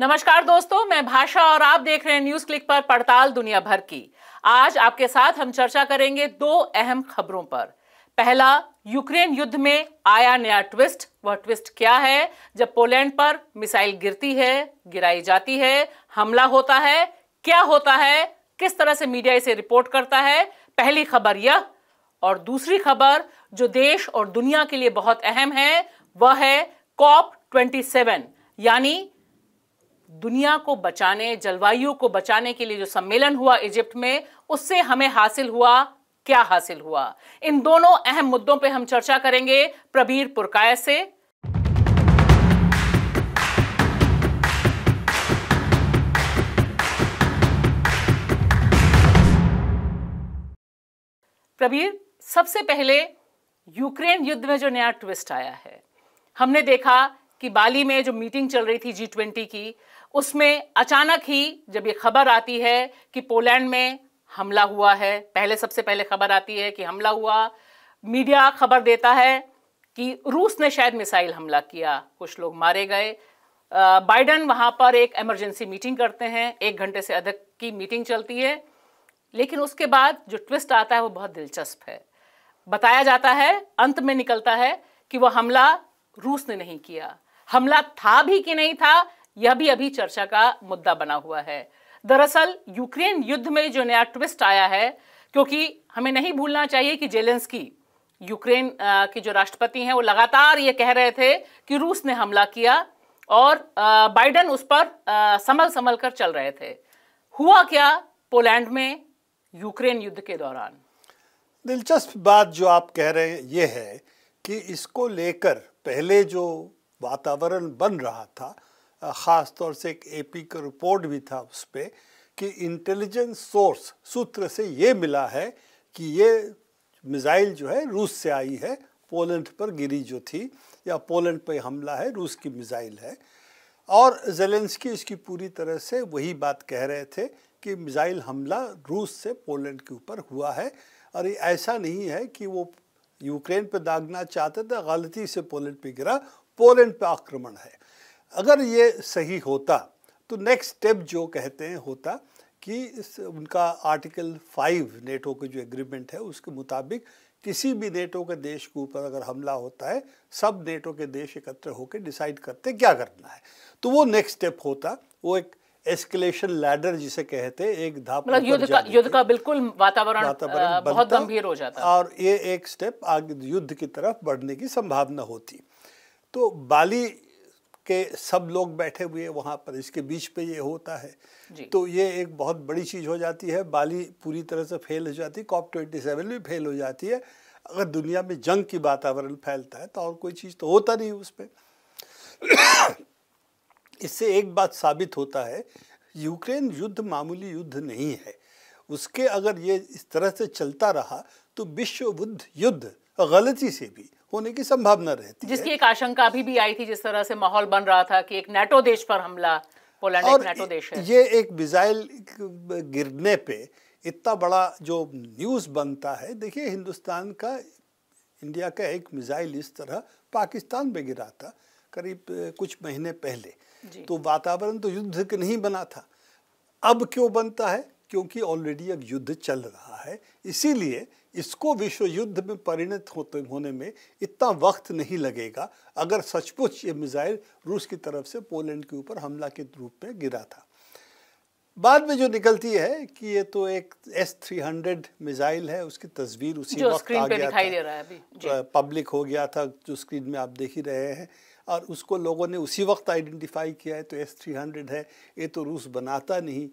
नमस्कार दोस्तों मैं भाषा और आप देख रहे हैं न्यूज क्लिक पर पड़ताल दुनिया भर की आज आपके साथ हम चर्चा करेंगे दो अहम खबरों पर पहला यूक्रेन युद्ध में आया नया ट्विस्ट वह ट्विस्ट क्या है जब पोलैंड पर मिसाइल गिरती है गिराई जाती है हमला होता है क्या होता है किस तरह से मीडिया इसे रिपोर्ट करता है पहली खबर यह और दूसरी खबर जो देश और दुनिया के लिए बहुत अहम है वह है कॉप ट्वेंटी यानी दुनिया को बचाने जलवायु को बचाने के लिए जो सम्मेलन हुआ इजिप्ट में उससे हमें हासिल हुआ क्या हासिल हुआ इन दोनों अहम मुद्दों पर हम चर्चा करेंगे प्रबीर पुरकाय से प्रबीर सबसे पहले यूक्रेन युद्ध में जो नया ट्विस्ट आया है हमने देखा कि बाली में जो मीटिंग चल रही थी जी ट्वेंटी की उसमें अचानक ही जब ये खबर आती है कि पोलैंड में हमला हुआ है पहले सबसे पहले खबर आती है कि हमला हुआ मीडिया खबर देता है कि रूस ने शायद मिसाइल हमला किया कुछ लोग मारे गए बाइडन वहां पर एक इमरजेंसी मीटिंग करते हैं एक घंटे से अधिक की मीटिंग चलती है लेकिन उसके बाद जो ट्विस्ट आता है वो बहुत दिलचस्प है बताया जाता है अंत में निकलता है कि वह हमला रूस ने नहीं किया हमला था भी कि नहीं था यह भी अभी चर्चा का मुद्दा बना हुआ है दरअसल यूक्रेन युद्ध में जो नया ट्विस्ट आया है क्योंकि हमें नहीं भूलना चाहिए कि जेलेंस्की यूक्रेन के जो राष्ट्रपति हैं वो लगातार ये कह रहे थे कि रूस ने हमला किया और बाइडन उस पर संभल संभल कर चल रहे थे हुआ क्या पोलैंड में यूक्रेन युद्ध के दौरान दिलचस्प बात जो आप कह रहे हैं ये है कि इसको लेकर पहले जो वातावरण बन रहा था ख़ास तौर से एक एपी का रिपोर्ट भी था उस पर कि इंटेलिजेंस सोर्स सूत्र से ये मिला है कि ये मिज़ाइल जो है रूस से आई है पोलैंड पर गिरी जो थी या पोलैंड पर हमला है रूस की मिज़ाइल है और जेलेंस्की इसकी पूरी तरह से वही बात कह रहे थे कि मिज़ाइल हमला रूस से पोलैंड के ऊपर हुआ है और ये ऐसा नहीं है कि वो यूक्रेन पर दागना चाहते थे गलती से पोलैंड पर गिरा पोलैंड पर आक्रमण है अगर ये सही होता तो नेक्स्ट स्टेप जो कहते हैं होता कि इस उनका आर्टिकल फाइव नेटो के जो एग्रीमेंट है उसके मुताबिक किसी भी नेटो के देश के ऊपर अगर हमला होता है सब नेटो के देश एकत्र होकर डिसाइड करते क्या करना है तो वो नेक्स्ट स्टेप होता वो एक एस्केलेशन लैडर जिसे कहते एक धाप मतलब युद्ध का युद्ध का बिल्कुल वातावरण बहुत गंभीर हो जाता और ये एक स्टेप आगे युद्ध की तरफ बढ़ने की संभावना होती तो बाली के सब लोग बैठे हुए वहाँ पर इसके बीच पे ये होता है तो ये एक बहुत बड़ी चीज़ हो जाती है बाली पूरी तरह से फेल हो जाती है कॉप ट्वेंटी सेवन भी फेल हो जाती है अगर दुनिया में जंग की वातावरण फैलता है तो और कोई चीज़ तो होता नहीं उस पर इससे एक बात साबित होता है यूक्रेन युद्ध मामूली युद्ध नहीं है उसके अगर ये इस तरह से चलता रहा तो विश्व बुद्ध युद्ध गलती से भी होने की संभावना रहती जिसकी है एक आशंका अभी भी आई थी जिस तरह से माहौल बन रहा था कि एक नेटो देश पर हमला पोलैंड एक नेटो देश है ये एक मिजाइल गिरने पे इतना बड़ा जो न्यूज़ बनता है देखिए हिंदुस्तान का इंडिया का एक मिजाइल इस तरह पाकिस्तान में गिरा था करीब कुछ महीने पहले तो वातावरण तो युद्ध नहीं बना था अब क्यों बनता है क्योंकि ऑलरेडी अब युद्ध चल रहा है इसीलिए इसको विश्व युद्ध में परिणत होते होने में इतना वक्त नहीं लगेगा अगर सचमुच ये मिसाइल रूस की तरफ से पोलैंड के ऊपर हमला के रूप में गिरा था बाद में जो निकलती है कि ये तो एक एस थ्री हंड्रेड मिसाइल है उसकी तस्वीर उसी जो वक्त आ गया था पब्लिक हो गया था जो स्क्रीन में आप देख ही रहे हैं और उसको लोगों ने उसी वक्त आइडेंटिफाई किया है तो एस थ्री हंड्रेड है ये तो रूस बनाता नहीं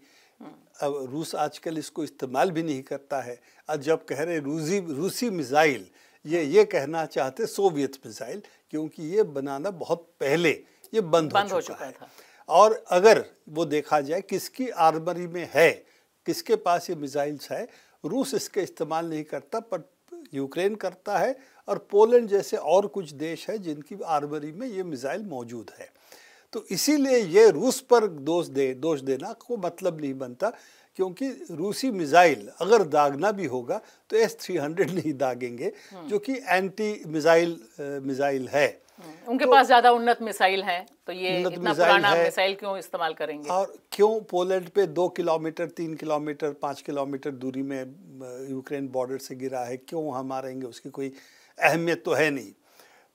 अब रूस आजकल इसको इस्तेमाल भी नहीं करता है और जब कह रहे रूसी रूसी मिज़ाइल ये ये कहना चाहते सोवियत मिज़ाइल क्योंकि ये बनाना बहुत पहले ये बंद, बंद हो, चुका हो चुका है था। और अगर वो देखा जाए किसकी आर्मरी में है किसके पास ये मिज़ाइल्स है रूस इसके इस्तेमाल नहीं करता पर यूक्रेन करता है और पोलैंड जैसे और कुछ देश है जिनकी आर्मरी में ये मिज़ाइल मौजूद है तो इसीलिए ये रूस पर दोष दे दोष देना को मतलब नहीं बनता क्योंकि रूसी मिज़ाइल अगर दागना भी होगा तो एस थ्री हंड्रेड नहीं दागेंगे हम्म। जो कि एंटी मिज़ाइल मिज़ाइल है हम्म। उनके तो, पास ज़्यादा उन्नत मिसाइल हैं तो ये इतना पुराना मिसाइल क्यों इस्तेमाल करेंगे और क्यों पोलैंड पे दो किलोमीटर तीन किलोमीटर पाँच किलोमीटर दूरी में यूक्रेन बॉर्डर से गिरा है क्यों हम मारेंगे उसकी कोई अहमियत तो है नहीं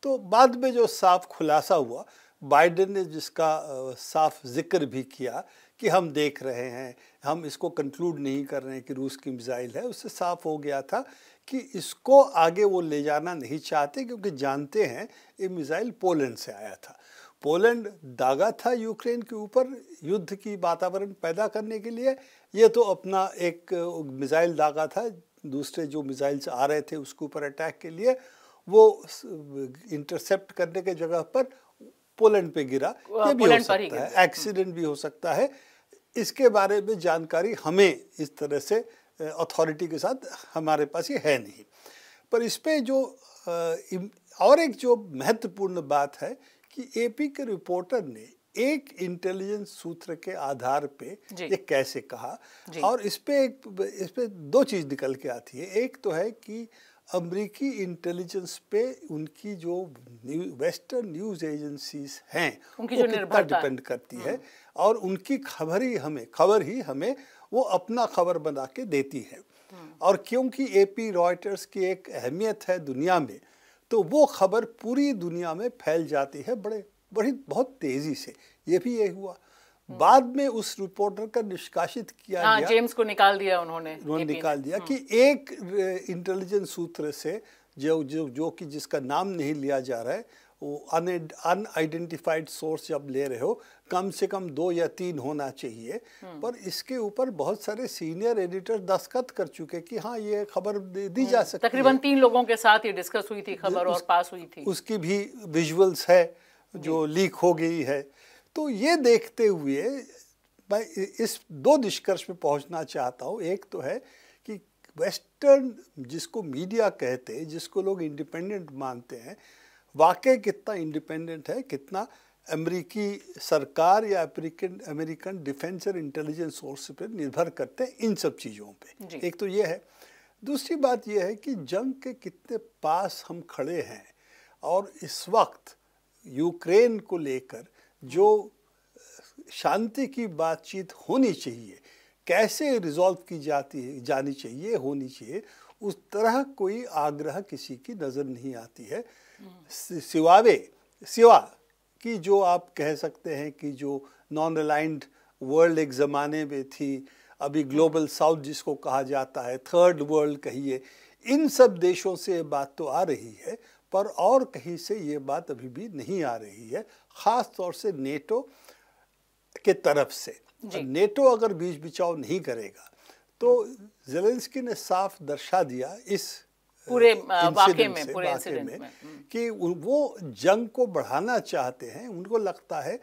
तो बाद में जो साफ खुलासा हुआ बाइडेन ने जिसका साफ जिक्र भी किया कि हम देख रहे हैं हम इसको कंक्लूड नहीं कर रहे हैं कि रूस की मिज़ाइल है उससे साफ हो गया था कि इसको आगे वो ले जाना नहीं चाहते क्योंकि जानते हैं ये मिज़ाइल पोलैंड से आया था पोलैंड दागा था यूक्रेन के ऊपर युद्ध की वातावरण पैदा करने के लिए ये तो अपना एक मिज़ाइल दागा था दूसरे जो मिज़ाइल्स आ रहे थे उसके ऊपर अटैक के लिए वो इंटरसेप्ट करने के जगह पर पोलैंड पे गिरा ये भी हो सकता है एक्सीडेंट भी हो सकता है इसके बारे में जानकारी हमें इस तरह से अथॉरिटी के साथ हमारे पास ये है नहीं पर इस पर जो और एक जो महत्वपूर्ण बात है कि एपी के रिपोर्टर ने एक इंटेलिजेंस सूत्र के आधार पे ये कैसे कहा और इस पे एक इस पे दो चीज़ निकल के आती है एक तो है कि अमरीकी इंटेलिजेंस पे उनकी जो न्यू, वेस्टर्न न्यूज़ एजेंसीज हैं उनकी जो निर्भरता डिपेंड करती है हम्म। और उनकी खबर ही हमें खबर ही हमें वो अपना खबर बना के देती है हम्म। और क्योंकि ए पी रॉयटर्स की एक अहमियत है दुनिया में तो वो खबर पूरी दुनिया में फैल जाती है बड़े बड़ी बहुत तेज़ी से ये भी ये हुआ हम्म। बाद में उस रिपोर्टर का निष्कासित किया आ, हाँ, गया जेम्स को निकाल दिया उन्होंने उन्होंने निकाल दिया कि हम्म। एक इंटेलिजेंस सूत्र से जो जो जो कि जिसका नाम नहीं लिया जा रहा है वो अन अनआइडेंटिफाइड सोर्स जब ले रहे हो कम से कम दो या तीन होना चाहिए हम्म। पर इसके ऊपर बहुत सारे सीनियर एडिटर दस्तखत कर चुके कि हाँ ये खबर दी जा सकती तकरीबन तीन लोगों के साथ ये डिस्कस हुई थी खबर और पास हुई थी उसकी भी विजुअल्स है जो लीक हो गई है तो ये देखते हुए मैं इस दो निष्कर्ष पे पहुंचना चाहता हूँ एक तो है कि वेस्टर्न जिसको मीडिया कहते हैं जिसको लोग इंडिपेंडेंट मानते हैं वाकई कितना इंडिपेंडेंट है कितना अमेरिकी सरकार या अमेरिकन अमेरिकन डिफेंस और इंटेलिजेंस सोर्स पर निर्भर करते हैं इन सब चीज़ों पे एक तो ये है दूसरी बात यह है कि जंग के कितने पास हम खड़े हैं और इस वक्त यूक्रेन को लेकर जो शांति की बातचीत होनी चाहिए कैसे रिजॉल्व की जाती है जानी चाहिए होनी चाहिए उस तरह कोई आग्रह किसी की नज़र नहीं आती है हम्म। सिवावे सिवा कि जो आप कह सकते हैं कि जो नॉन अलाइंड वर्ल्ड एक ज़माने में थी अभी ग्लोबल साउथ जिसको कहा जाता है थर्ड वर्ल्ड कहिए इन सब देशों से बात तो आ रही है पर और कहीं से ये बात अभी भी नहीं आ रही है ख़ास तौर से नेटो के तरफ से नेटो अगर बीच बिचाव नहीं करेगा तो जेलेंस्की ने साफ दर्शा दिया इस पूरे वाक्य में पूरे में, में हम्म। कि वो जंग को बढ़ाना चाहते हैं उनको लगता है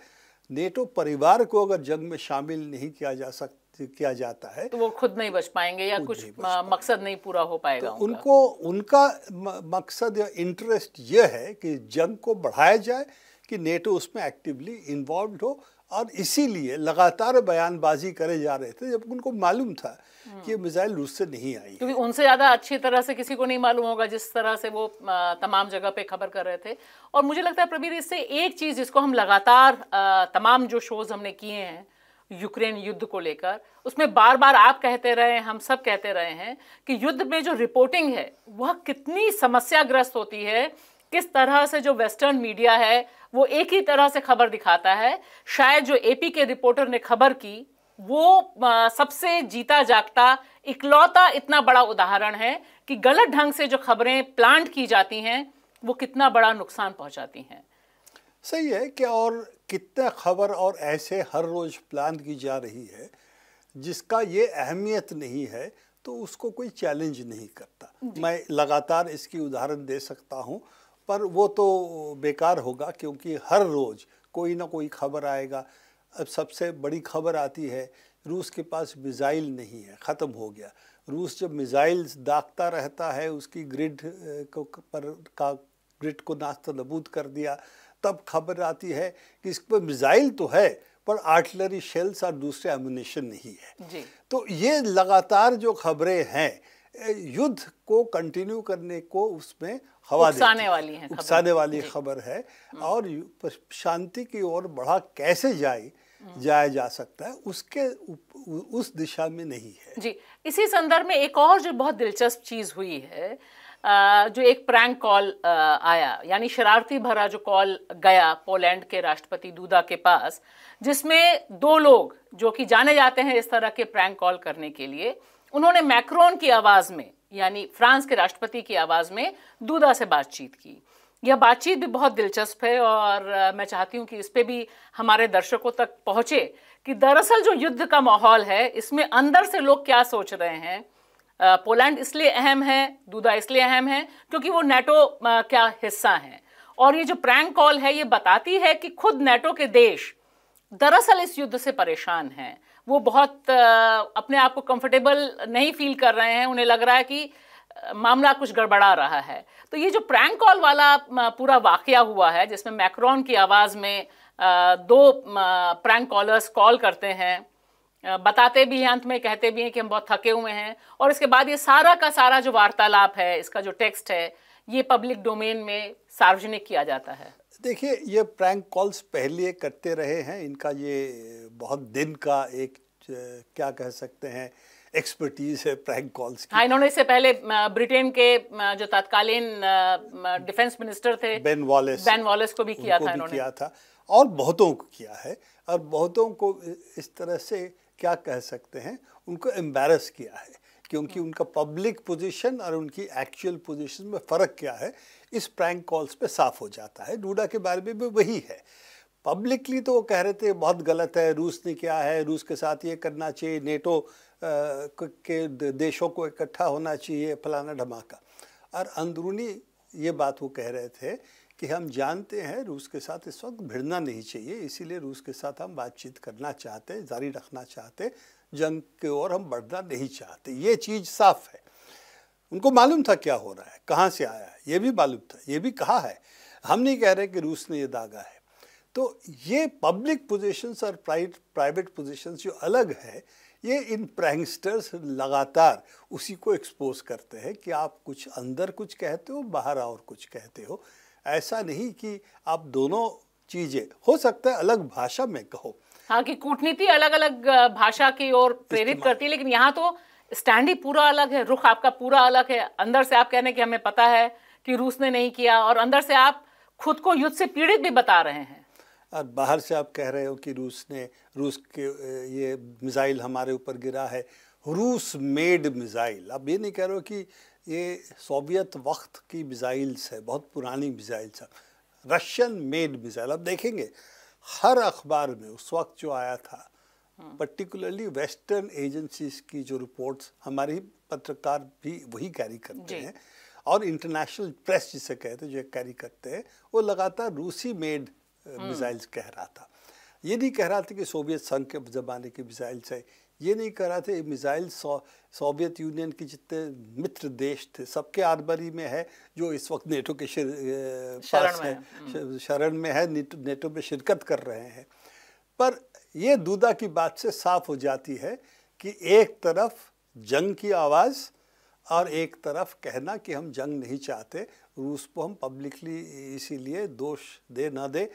नेटो परिवार को अगर जंग में शामिल नहीं किया जा सकता किया जाता है तो वो खुद नहीं बच पाएंगे या कुछ नहीं मकसद नहीं पूरा हो पाएगा तो उनको उनका मकसद या इंटरेस्ट ये है कि जंग को बढ़ाया जाए कि नेटो उसमें एक्टिवली इन्वॉल्व हो और इसीलिए लगातार बयानबाजी करे जा रहे थे जब उनको मालूम था हम्म। कि ये मिसाइल रूस से नहीं आई क्योंकि उनसे ज़्यादा अच्छी तरह से किसी को नहीं मालूम होगा जिस तरह से वो तमाम जगह पे खबर कर रहे थे और मुझे लगता है प्रवीर इससे एक चीज़ जिसको हम लगातार तमाम जो शोज़ हमने किए हैं यूक्रेन युद्ध को लेकर उसमें बार बार आप कहते रहे हम सब कहते रहे हैं कि युद्ध में जो रिपोर्टिंग है वह कितनी समस्याग्रस्त होती है किस तरह से जो वेस्टर्न मीडिया है वो एक ही तरह से खबर दिखाता है शायद जो एपी के रिपोर्टर ने खबर की वो सबसे जीता जागता इकलौता इतना बड़ा उदाहरण है कि गलत ढंग से जो खबरें प्लांट की जाती हैं वो कितना बड़ा नुकसान पहुंचाती हैं सही है कि और कितने खबर और ऐसे हर रोज़ प्लान की जा रही है जिसका ये अहमियत नहीं है तो उसको कोई चैलेंज नहीं करता मैं लगातार इसकी उदाहरण दे सकता हूँ पर वो तो बेकार होगा क्योंकि हर रोज़ कोई ना कोई खबर आएगा अब सबसे बड़ी खबर आती है रूस के पास मिज़ाइल नहीं है ख़त्म हो गया रूस जब मिज़ाइल दागता रहता है उसकी ग्रिड को पर का ग्रिड को नाश्ता नबूद कर दिया तब खबर आती है कि इस पर मिज़ाइल तो है पर आर्टिलरी शेल्स और दूसरे एमुनेशन नहीं है जी। तो ये लगातार जो खबरें हैं युद्ध को कंटिन्यू करने को उसमें हवा उकसाने वाली है उकसाने वाली खबर है हम्म। और शांति की ओर बढ़ा कैसे जाए हम्म। जाया जा सकता है उसके उस दिशा में नहीं है जी इसी संदर्भ में एक और जो बहुत दिलचस्प चीज़ हुई है जो एक प्रैंक कॉल आया यानी शरारती भरा जो कॉल गया पोलैंड के राष्ट्रपति दूदा के पास जिसमें दो लोग जो कि जाने जाते हैं इस तरह के प्रैंक कॉल करने के लिए उन्होंने मैक्रोन की आवाज़ में यानी फ्रांस के राष्ट्रपति की आवाज़ में दूदा से बातचीत की यह बातचीत भी बहुत दिलचस्प है और मैं चाहती हूँ कि इस पर भी हमारे दर्शकों तक पहुँचे कि दरअसल जो युद्ध का माहौल है इसमें अंदर से लोग क्या सोच रहे हैं पोलैंड इसलिए अहम है दूधा इसलिए अहम है क्योंकि वो नेटो का हिस्सा है और ये जो प्रैंक कॉल है ये बताती है कि खुद नेटो के देश दरअसल इस युद्ध से परेशान हैं वो बहुत अपने आप को कंफर्टेबल नहीं फील कर रहे हैं उन्हें लग रहा है कि मामला कुछ गड़बड़ा रहा है तो ये जो प्रैंक कॉल वाला पूरा वाक़ हुआ है जिसमें मैक्रॉन की आवाज़ में दो प्रैंक कॉलर्स कॉल करते हैं बताते भी हैं अंत में कहते भी हैं कि हम बहुत थके हुए हैं और इसके बाद ये सारा का सारा जो वार्तालाप है इसका जो टेक्स्ट है ये पब्लिक डोमेन में सार्वजनिक किया जाता है देखिए ये प्रैंक कॉल्स पहले करते रहे हैं इनका ये बहुत दिन का एक क्या कह सकते हैं एक्सपर्टीज है प्रैंक कॉल्स की हाँ इन्होंने इससे पहले ब्रिटेन के जो तत्कालीन डिफेंस मिनिस्टर थे बेन वॉलेस बेन वॉलेस को भी किया था भी इन्होंने किया था और बहुतों को किया है और बहुतों को इस तरह से क्या कह सकते हैं उनको एम्बेरस किया है क्योंकि उनका पब्लिक पोजीशन और उनकी एक्चुअल पोजीशन में फ़र्क क्या है इस प्रैंक कॉल्स पे साफ हो जाता है डूडा के बारे में भी वही है पब्लिकली तो वो कह रहे थे बहुत गलत है रूस ने क्या है रूस के साथ ये करना चाहिए नेटो के देशों को इकट्ठा होना चाहिए फलाना धमाका और अंदरूनी ये बात वो कह रहे थे कि हम जानते हैं रूस के साथ इस वक्त भिड़ना नहीं चाहिए इसीलिए रूस के साथ हम बातचीत करना चाहते जारी रखना चाहते जंग की ओर हम बढ़ना नहीं चाहते ये चीज़ साफ है उनको मालूम था क्या हो रहा है कहाँ से आया है ये भी मालूम था ये भी कहा है हम नहीं कह रहे कि रूस ने ये दागा है तो ये पब्लिक पोजिशंस और प्राइवेट पोजिशंस जो अलग है ये इन प्रैंगस्टर्स लगातार उसी को एक्सपोज करते हैं कि आप कुछ अंदर कुछ कहते हो बाहर और कुछ कहते हो ऐसा नहीं कि आप दोनों चीजें हो सकता है अलग भाषा में कहो हाँ कि कूटनीति अलग अलग भाषा की ओर प्रेरित करती है लेकिन यहाँ तो स्टैंड ही पूरा अलग है रुख आपका पूरा अलग है अंदर से आप कहने कि हमें पता है कि रूस ने नहीं किया और अंदर से आप खुद को युद्ध से पीड़ित भी बता रहे हैं और बाहर से आप कह रहे हो कि रूस ने रूस के ये मिज़ाइल हमारे ऊपर गिरा है रूस मेड मिज़ाइल आप ये नहीं कह रहे हो कि ये सोवियत वक्त की मिज़ाइल्स है बहुत पुरानी मिज़ाइल्स है रशियन मेड मिज़ाइल अब देखेंगे हर अखबार में उस वक्त जो आया था पर्टिकुलरली वेस्टर्न एजेंसीज की जो रिपोर्ट्स हमारी पत्रकार भी वही कैरी करते हैं और इंटरनेशनल प्रेस जिसे कहते हैं जो कैरी करते हैं वो लगातार रूसी मेड हम्म। मिज़ाइल्स कह रहा था ये नहीं कह रहा था कि सोवियत संघ के ज़माने की मिज़ाइल्स है ये नहीं कर रहा था मिज़ाइल सोवियत यूनियन के जितने मित्र देश थे सबके आरबरी में है जो इस वक्त नेटो के शरण में हम्म। शरण में है नेटो में शिरकत कर रहे हैं पर यह दूधा की बात से साफ हो जाती है कि एक तरफ जंग की आवाज़ और एक तरफ कहना कि हम जंग नहीं चाहते रूस को हम पब्लिकली इसीलिए दोष दे ना दे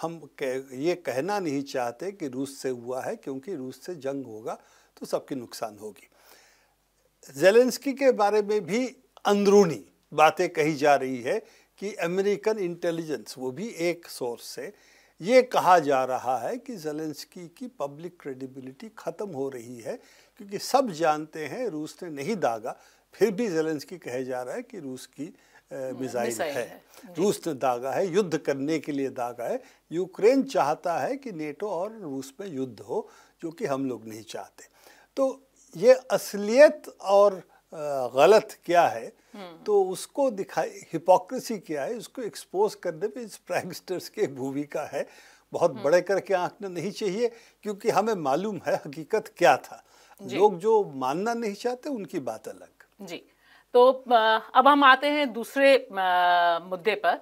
हम कह, ये कहना नहीं चाहते कि रूस से हुआ है क्योंकि रूस से जंग होगा तो सबकी नुकसान होगी जेलेंस्की के बारे में भी अंदरूनी बातें कही जा रही है कि अमेरिकन इंटेलिजेंस वो भी एक सोर्स से ये कहा जा रहा है कि जेलेंस्की की पब्लिक क्रेडिबिलिटी ख़त्म हो रही है क्योंकि सब जानते हैं रूस ने नहीं दागा फिर भी जेलेंस्की कहे जा रहा है कि रूस की हम्म, मिसाइल है, है। रूस ने दागा है युद्ध करने के लिए दागा है यूक्रेन चाहता है कि नेटो और रूस में युद्ध हो जो कि हम लोग नहीं चाहते तो ये असलियत और गलत क्या है हम्म। तो उसको दिखाई हिपोक्रेसी क्या है उसको एक्सपोज करने में इस प्राइम की भूमिका है बहुत हम्म। बड़े करके आंकना नहीं चाहिए क्योंकि हमें मालूम है हकीकत क्या था लोग जो मानना नहीं चाहते उनकी बात अलग जी तो अब हम आते हैं दूसरे मुद्दे पर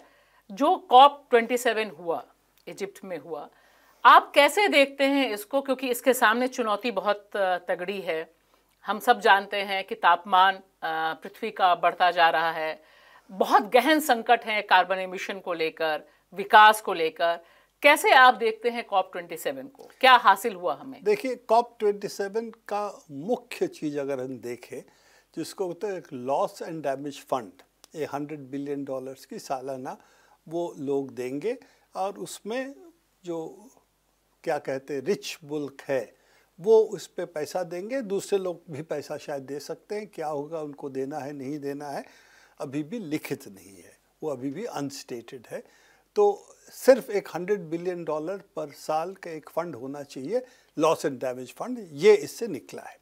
जो कॉप 27 हुआ इजिप्ट में हुआ आप कैसे देखते हैं इसको क्योंकि इसके सामने चुनौती बहुत तगड़ी है हम सब जानते हैं कि तापमान पृथ्वी का बढ़ता जा रहा है बहुत गहन संकट है कार्बन एमिशन को लेकर विकास को लेकर कैसे आप देखते हैं कॉप 27 को क्या हासिल हुआ हमें देखिए कॉप 27 का मुख्य चीज़ अगर हम देखें जिसको होता है लॉस एंड डैमेज फंड ये हंड्रेड बिलियन डॉलर्स की सालाना वो लोग देंगे और उसमें जो क्या कहते हैं रिच मुल्क है वो उस पर पैसा देंगे दूसरे लोग भी पैसा शायद दे सकते हैं क्या होगा उनको देना है नहीं देना है अभी भी लिखित नहीं है वो अभी भी अनस्टेटेड है तो सिर्फ एक हंड्रेड बिलियन डॉलर पर साल का एक फंड होना चाहिए लॉस एंड डैमेज फंड ये इससे निकला है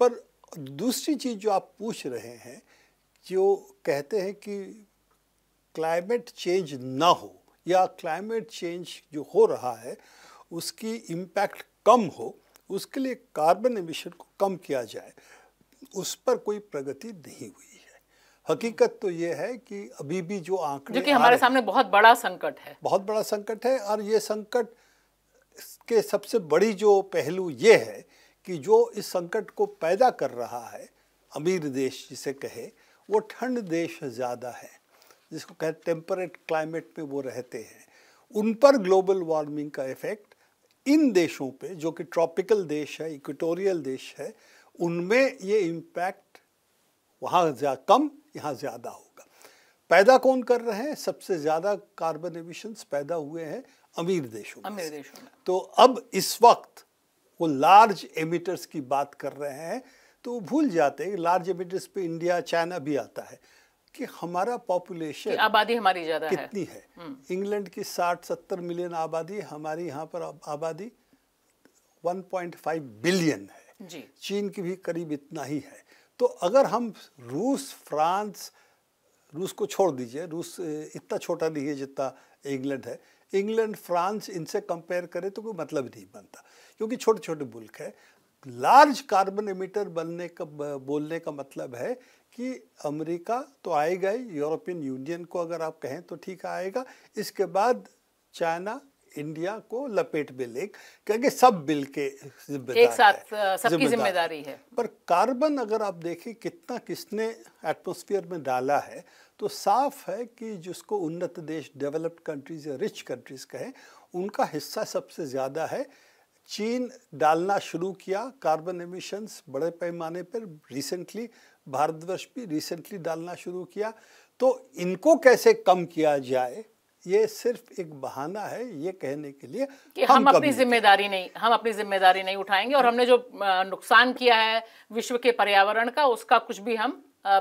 पर दूसरी चीज़ जो आप पूछ रहे हैं जो कहते हैं कि क्लाइमेट चेंज ना हो या क्लाइमेट चेंज जो हो रहा है उसकी इम्पैक्ट कम हो उसके लिए कार्बन एमिशन को कम किया जाए उस पर कोई प्रगति नहीं हुई है हकीकत तो ये है कि अभी भी जो आंकड़े जो कि हमारे सामने बहुत बड़ा संकट है बहुत बड़ा संकट है और ये संकट के सबसे बड़ी जो पहलू ये है कि जो इस संकट को पैदा कर रहा है अमीर देश जिसे कहे वो ठंड देश ज़्यादा है जिसको कहे टेम्परेट क्लाइमेट में वो रहते हैं उन पर ग्लोबल वार्मिंग का इफ़ेक्ट इन देशों पे जो कि ट्रॉपिकल देश है इक्वेटोरियल देश है उनमें ये इम्पैक्ट वहाँ कम यहाँ ज़्यादा होगा पैदा कौन कर रहे हैं सबसे ज़्यादा कार्बन एमिशंस पैदा हुए हैं अमीर देशों अमीर देशों में तो अब इस वक्त वो लार्ज एमिटर्स की बात कर रहे हैं तो भूल जाते हैं लार्ज एमिटर्स पे इंडिया चाइना भी आता है कि हमारा पॉपुलेशन आबादी हमारी ज़्यादा कितनी है, है? हम्म। इंग्लैंड की 60-70 मिलियन आबादी हमारी यहाँ पर आबादी 1.5 बिलियन है जी। चीन की भी करीब इतना ही है तो अगर हम रूस फ्रांस रूस को छोड़ दीजिए रूस इतना छोटा नहीं है जितना इंग्लैंड है इंग्लैंड फ्रांस इनसे कंपेयर करें तो कोई मतलब नहीं बनता क्योंकि छोटे छोटे मुल्क है लार्ज कार्बन एमिटर बनने का बोलने का मतलब है कि अमेरिका तो आएगा ही यूरोपियन यूनियन को अगर आप कहें तो ठीक आएगा इसके बाद चाइना इंडिया को लपेट में ले क्योंकि सब बिल के एक साथ सबकी जिम्मेदारी है पर कार्बन अगर आप देखें कितना किसने एटमॉस्फेयर में डाला है तो साफ है कि जिसको उन्नत देश डेवलप्ड कंट्रीज या रिच कंट्रीज कहें उनका हिस्सा सबसे ज़्यादा है चीन डालना शुरू किया कार्बन एमिशंस बड़े पैमाने पर रिसेंटली भारतवर्ष भी रिसेंटली डालना शुरू किया तो इनको कैसे कम किया जाए ये सिर्फ एक बहाना है ये कहने के लिए कि हम, हम अपनी जिम्मेदारी नहीं हम अपनी जिम्मेदारी नहीं उठाएंगे और हमने जो नुकसान किया है विश्व के पर्यावरण का उसका कुछ भी हम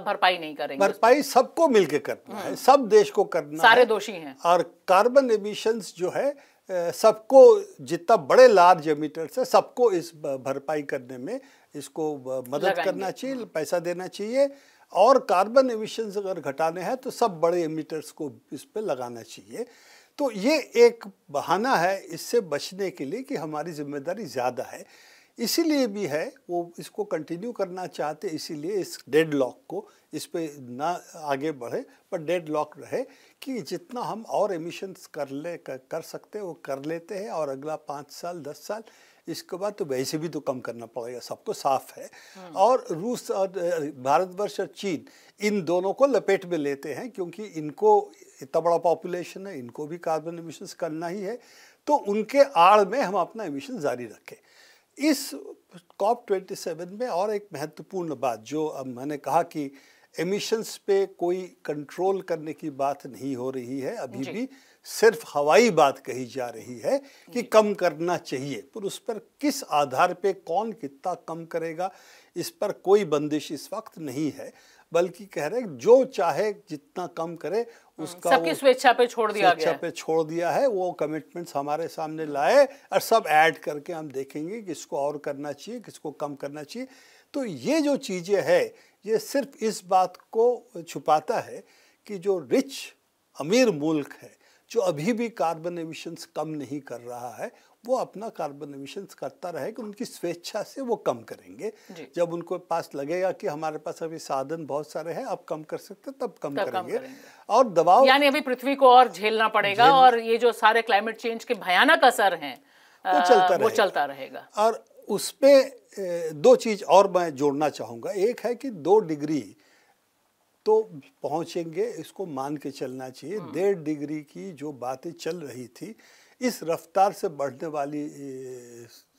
भरपाई नहीं करेंगे भरपाई सबको मिलके करना है हम्म। सब देश को करना सारे दोषी हैं और कार्बन एमिशंस जो है सबको जितना बड़े लार्ज एमिटर्स है सबको इस भरपाई करने में इसको मदद करना चाहिए हाँ। पैसा देना चाहिए और कार्बन एमिशन्स अगर घटाने हैं तो सब बड़े एमिटर्स को इस पर लगाना चाहिए तो ये एक बहाना है इससे बचने के लिए कि हमारी जिम्मेदारी ज़्यादा है इसीलिए भी है वो इसको कंटिन्यू करना चाहते इसीलिए इस डेड लॉक को इस पर ना आगे बढ़े पर डेड लॉक रहे कि जितना हम और एमिशंस कर ले कर, कर सकते वो कर लेते हैं और अगला पाँच साल दस साल इसके बाद तो वैसे भी तो कम करना पड़ेगा सबको साफ है हाँ। और रूस और भारतवर्ष और चीन इन दोनों को लपेट में लेते हैं क्योंकि इनको इतना बड़ा पॉपुलेशन है इनको भी कार्बन एमिशंस करना ही है तो उनके आड़ में हम अपना एमिशन जारी रखें इस कॉप 27 में और एक महत्वपूर्ण बात जो अब मैंने कहा कि एमिशंस पे कोई कंट्रोल करने की बात नहीं हो रही है अभी भी सिर्फ हवाई बात कही जा रही है कि कम करना चाहिए पर उस पर किस आधार पे कौन कितना कम करेगा इस पर कोई बंदिश इस वक्त नहीं है बल्कि कह रहे जो चाहे जितना कम करे हाँ, उसका सबकी स्वेच्छा पे छोड़ दिया गया पे छोड़ दिया है वो कमिटमेंट्स हमारे सामने लाए और सब ऐड करके हम देखेंगे किसको और करना चाहिए किसको कम करना चाहिए तो ये जो चीज़ें है ये सिर्फ इस बात को छुपाता है कि जो रिच अमीर मुल्क है जो अभी भी कार्बन एमिशंस कम नहीं कर रहा है वो अपना कार्बन एमिशंस करता रहेगा उनकी स्वेच्छा से वो कम करेंगे जब उनको पास लगेगा कि हमारे पास अभी साधन बहुत सारे हैं अब कम कर सकते तब कम तब करेंगे।, करेंगे और दबाव यानी अभी पृथ्वी को और झेलना पड़ेगा और ये जो सारे क्लाइमेट चेंज के भयानक असर हैं वो चलता वो चलता रहेगा और उसमें दो चीज और मैं जोड़ना चाहूंगा एक है कि दो डिग्री तो पहुंचेंगे इसको मान के चलना चाहिए हाँ। डेढ़ डिग्री की जो बातें चल रही थी इस रफ्तार से बढ़ने वाली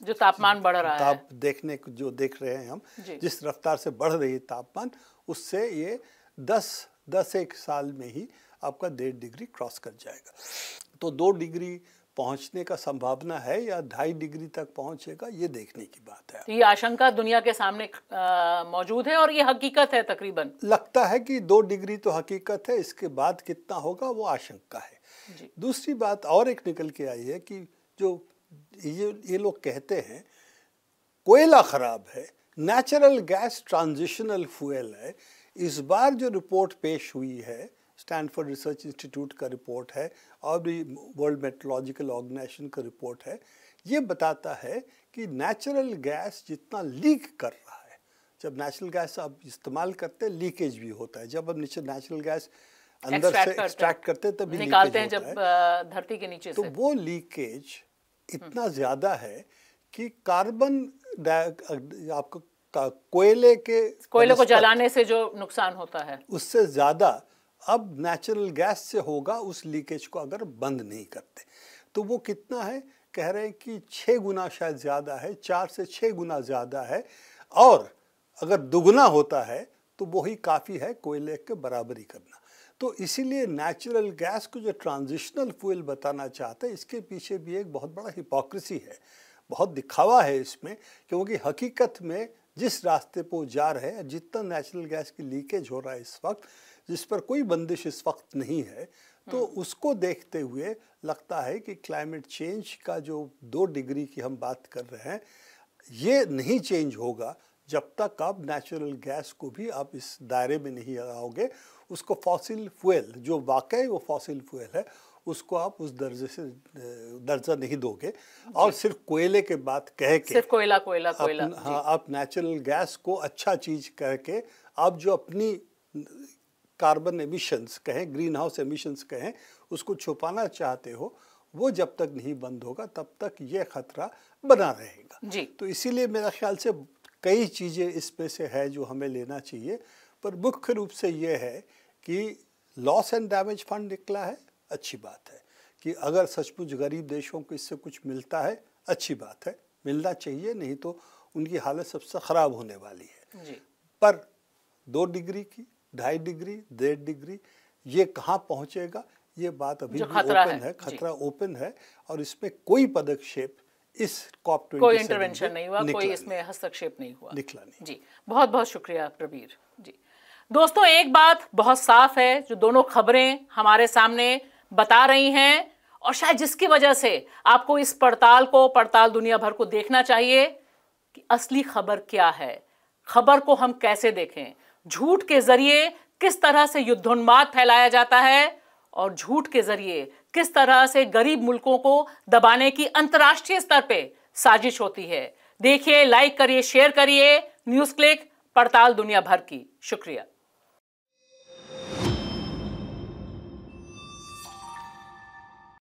जो तापमान बढ़ रहा ताप है देखने जो देख रहे हैं हम जिस रफ्तार से बढ़ रही है तापमान उससे ये दस दस एक साल में ही आपका डेढ़ डिग्री क्रॉस कर जाएगा तो दो डिग्री पहुंचने का संभावना है या ढाई डिग्री तक पहुंचेगा ये देखने की बात है तो ये आशंका दुनिया के सामने मौजूद है और ये हकीकत है तकरीबन लगता है कि दो डिग्री तो हकीकत है इसके बाद कितना होगा वो आशंका है दूसरी बात और एक निकल के आई है कि जो ये ये लोग कहते हैं कोयला ख़राब है नेचुरल गैस ट्रांजिशनल फ्यूल है इस बार जो रिपोर्ट पेश हुई है स्टैनफोर्ड रिसर्च इंस्टीट्यूट का रिपोर्ट है और भी वर्ल्ड मेट्रोलॉजिकल ऑर्गेनाइजेशन का रिपोर्ट है ये बताता है कि नेचुरल गैस जितना लीक कर रहा है जब नेचुरल गैस आप इस्तेमाल करते हैं लीकेज भी होता है जब हम नीचे नेचुरल गैस अंदर से एक्सट्रैक्ट करते हैं तभी निकालते हैं जब धरती के नीचे तो से। वो लीकेज इतना हम्म। ज़्यादा है कि कार्बन आपको कोयले के कोयले को जलाने से जो नुकसान होता है उससे ज़्यादा अब नेचुरल गैस से होगा उस लीकेज को अगर बंद नहीं करते तो वो कितना है कह रहे हैं कि छः गुना शायद ज़्यादा है चार से छः गुना ज़्यादा है और अगर दुगुना होता है तो वही काफ़ी है कोयले के बराबरी करना तो इसीलिए नेचुरल गैस को जो ट्रांजिशनल फ्यूल बताना चाहते हैं इसके पीछे भी एक बहुत बड़ा हिपोक्रेसी है बहुत दिखावा है इसमें क्योंकि हकीकत में जिस रास्ते पर वो जा रहे हैं जितना नेचुरल गैस की लीकेज हो रहा है इस वक्त जिस पर कोई बंदिश इस वक्त नहीं है तो हम्म। उसको देखते हुए लगता है कि क्लाइमेट चेंज का जो दो डिग्री की हम बात कर रहे हैं ये नहीं चेंज होगा जब तक आप नेचुरल गैस को भी आप इस दायरे में नहीं आओगे उसको फॉसिल फ्यूल जो वाकई वो फॉसिल फ्यूल है उसको आप उस दर्जे से दर्जा नहीं दोगे और सिर्फ कोयले के बात कह के सिर्फ कोयला कोयला कोयला हाँ आप नेचुरल गैस को अच्छा चीज कह के आप जो अपनी कार्बन एमिशंस कहें ग्रीन हाउस एमिशंस कहें उसको छुपाना चाहते हो वो जब तक नहीं बंद होगा तब तक ये खतरा बना रहेगा जी तो इसीलिए मेरा ख्याल से कई चीज़ें इसमें से है जो हमें लेना चाहिए पर मुख्य रूप से ये है कि लॉस एंड डैमेज फंड निकला है अच्छी बात है कि अगर सचमुच गरीब देशों को इससे कुछ मिलता है अच्छी बात है मिलना चाहिए नहीं तो उनकी हालत सबसे ख़राब होने वाली है जी। पर दो डिग्री की ढाई डिग्री डेढ़ डिग्री ये कहाँ पहुँचेगा ये बात अभी खतरा ओपन है खतरा ओपन है और इसमें कोई पदक्षेप इस कॉप कोई इंटरवेंशन नहीं हुआ कोई इसमें हस्तक्षेप नहीं हुआ निकला नहीं जी बहुत बहुत शुक्रिया प्रवीर जी दोस्तों एक बात बहुत साफ है जो दोनों खबरें हमारे सामने बता रही हैं और शायद जिसकी वजह से आपको इस पड़ताल को पड़ताल दुनिया भर को देखना चाहिए कि असली खबर क्या है खबर को हम कैसे देखें झूठ के जरिए किस तरह से युद्धोन्माद फैलाया जाता है और झूठ के जरिए किस तरह से गरीब मुल्कों को दबाने की अंतर्राष्ट्रीय स्तर पे साजिश होती है देखिए लाइक करिए शेयर करिए न्यूज क्लिक पड़ताल दुनिया भर की शुक्रिया